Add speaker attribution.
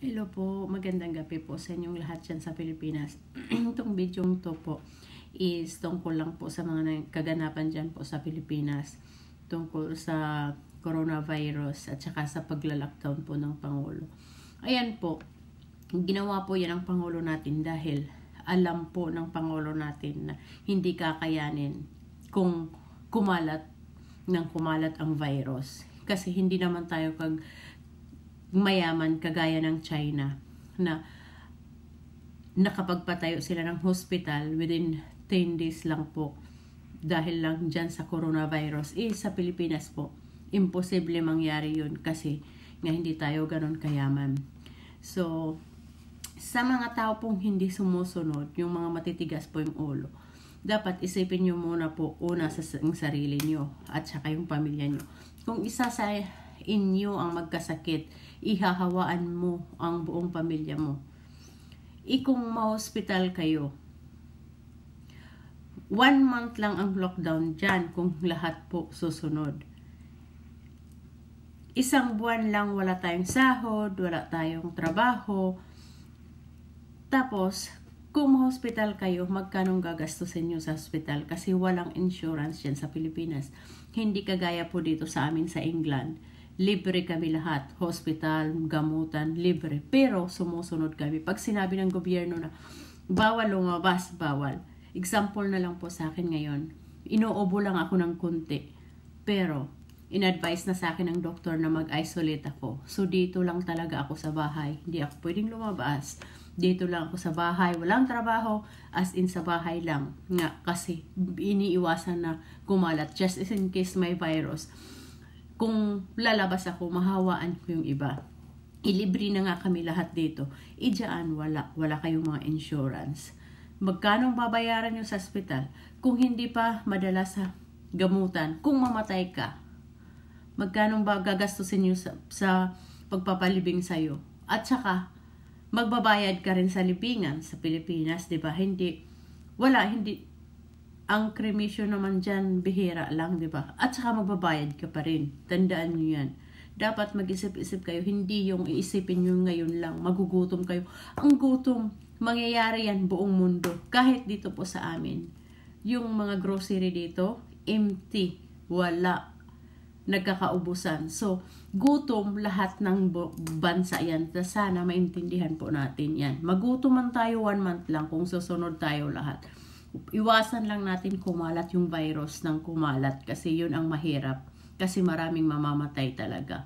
Speaker 1: Hello po, magandang gabi po sa inyong lahat dyan sa Pilipinas. Itong video to po is tungkol lang po sa mga kaganapan dyan po sa Pilipinas tungkol sa coronavirus at saka sa pagla-lockdown po ng Pangulo. Ayan po, ginawa po yan ang Pangulo natin dahil alam po ng Pangulo natin na hindi kakayanin kung kumalat ng kumalat ang virus. Kasi hindi naman tayo kag mayaman kagaya ng China na nakapagpatayo sila ng hospital within 10 days lang po dahil lang dyan sa coronavirus. Eh, sa Pilipinas po, imposible mangyari yun kasi nga hindi tayo ganun kayaman. So, sa mga tao pong hindi sumusunod, yung mga matitigas po yung ulo, dapat isipin nyo muna po una sa, sarili nyo at saka yung pamilya nyo. Kung isa sa inyo ang magkasakit, ihahawaan mo ang buong pamilya mo. Ikong ma-hospital kayo, one month lang ang lockdown dyan kung lahat po susunod. Isang buwan lang wala tayong sahod, wala tayong trabaho. Tapos, kung hospital kayo, magkanong gagastusin nyo sa hospital kasi walang insurance dyan sa Pilipinas. Hindi kagaya po dito sa amin sa England libre kami lahat. Hospital, gamutan, libre. Pero sumusunod kami. Pag sinabi ng gobyerno na bawal lumabas, bawal. Example na lang po sa akin ngayon. Inoobo lang ako ng kunti. Pero, inadvise na sa akin ng doktor na mag-isolate ako. So, dito lang talaga ako sa bahay. Hindi ako pwedeng lumabas. Dito lang ako sa bahay. Walang trabaho. As in, sa bahay lang. Nga, kasi iniiwasan na kumalat just in case may virus kung lalabas ako, mahawaan ko yung iba. Ilibre na nga kami lahat dito. Idyaan, e wala. Wala kayong mga insurance. Magkano babayaran nyo sa ospital? Kung hindi pa madalas sa gamutan, kung mamatay ka, magkano ba gagastusin nyo sa, sa pagpapalibing sa'yo? At saka, magbabayad ka rin sa libingan sa Pilipinas, di ba? Hindi, wala, hindi, ang cremation naman dyan, bihira lang, di ba? At saka magbabayad ka pa rin. Tandaan nyo yan. Dapat mag-isip-isip kayo, hindi yung iisipin nyo ngayon lang. Magugutom kayo. Ang gutom, mangyayari yan buong mundo. Kahit dito po sa amin. Yung mga grocery dito, empty. Wala. Nagkakaubusan. So, gutom lahat ng bansa yan. Sana maintindihan po natin yan. Magutom man tayo one month lang kung susunod tayo lahat iwasan lang natin kumalat yung virus ng kumalat kasi yun ang mahirap kasi maraming mamamatay talaga.